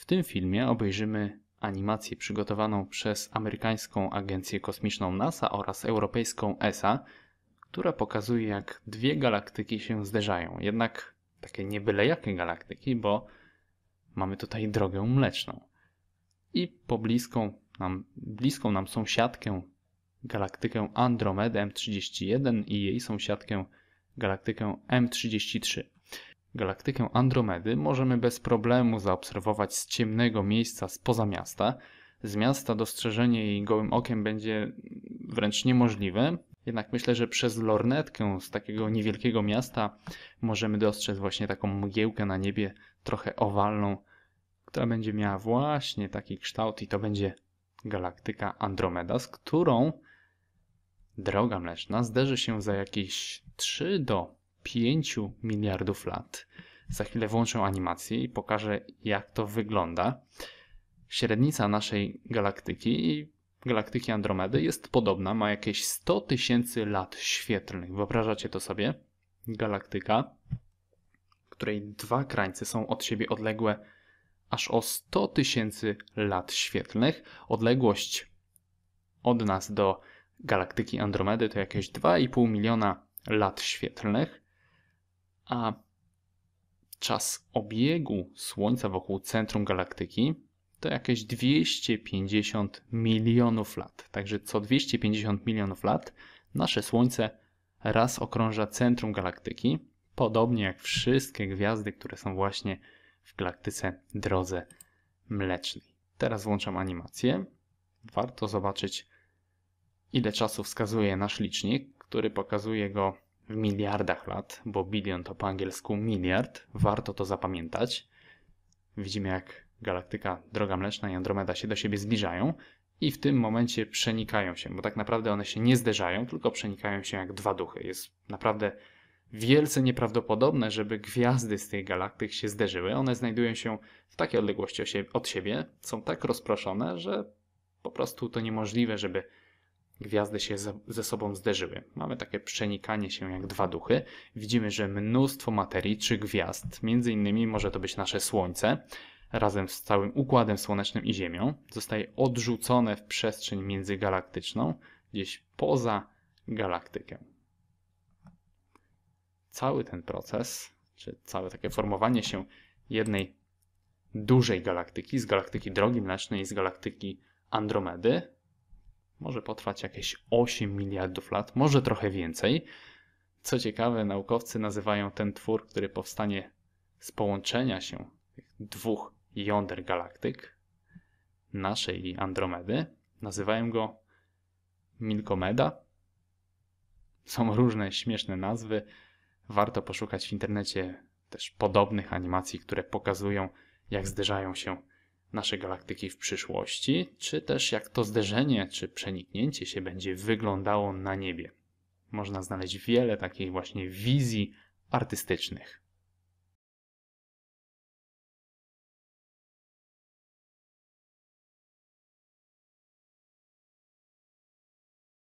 W tym filmie obejrzymy animację przygotowaną przez amerykańską agencję kosmiczną NASA oraz europejską ESA, która pokazuje jak dwie galaktyki się zderzają. Jednak takie niebyle jakie galaktyki, bo mamy tutaj drogę mleczną. I pobliską nam, bliską nam sąsiadkę, galaktykę Andromedę M31 i jej sąsiadkę, galaktykę M33. Galaktykę Andromedy możemy bez problemu zaobserwować z ciemnego miejsca spoza miasta. Z miasta dostrzeżenie jej gołym okiem będzie wręcz niemożliwe, jednak myślę, że przez lornetkę z takiego niewielkiego miasta możemy dostrzec właśnie taką mgiełkę na niebie, trochę owalną, która będzie miała właśnie taki kształt i to będzie galaktyka Andromeda, z którą droga mleczna zderzy się za jakieś 3 do 5 miliardów lat. Za chwilę włączę animację i pokażę, jak to wygląda. Średnica naszej galaktyki i galaktyki Andromedy jest podobna, ma jakieś 100 tysięcy lat świetlnych. Wyobrażacie to sobie? Galaktyka, której dwa krańce są od siebie odległe aż o 100 tysięcy lat świetlnych. Odległość od nas do galaktyki Andromedy to jakieś 2,5 miliona lat świetlnych a czas obiegu Słońca wokół centrum galaktyki to jakieś 250 milionów lat. Także co 250 milionów lat nasze Słońce raz okrąża centrum galaktyki, podobnie jak wszystkie gwiazdy, które są właśnie w galaktyce drodze mlecznej. Teraz włączam animację. Warto zobaczyć, ile czasu wskazuje nasz licznik, który pokazuje go w miliardach lat, bo bilion to po angielsku miliard, warto to zapamiętać. Widzimy, jak galaktyka Droga Mleczna i Andromeda się do siebie zbliżają i w tym momencie przenikają się, bo tak naprawdę one się nie zderzają, tylko przenikają się jak dwa duchy. Jest naprawdę wielce nieprawdopodobne, żeby gwiazdy z tych galaktyk się zderzyły. One znajdują się w takiej odległości od siebie, są tak rozproszone, że po prostu to niemożliwe, żeby gwiazdy się ze sobą zderzyły. Mamy takie przenikanie się jak dwa duchy. Widzimy, że mnóstwo materii czy gwiazd, między innymi może to być nasze Słońce, razem z całym Układem Słonecznym i Ziemią, zostaje odrzucone w przestrzeń międzygalaktyczną, gdzieś poza galaktykę. Cały ten proces, czy całe takie formowanie się jednej dużej galaktyki, z galaktyki Drogi Mlecznej, z galaktyki Andromedy, może potrwać jakieś 8 miliardów lat, może trochę więcej. Co ciekawe, naukowcy nazywają ten twór, który powstanie z połączenia się tych dwóch jąder galaktyk, naszej i Andromedy, nazywają go Milkomeda. Są różne śmieszne nazwy. Warto poszukać w internecie też podobnych animacji, które pokazują, jak zderzają się naszej galaktyki w przyszłości, czy też jak to zderzenie czy przeniknięcie się będzie wyglądało na niebie. Można znaleźć wiele takich właśnie wizji artystycznych.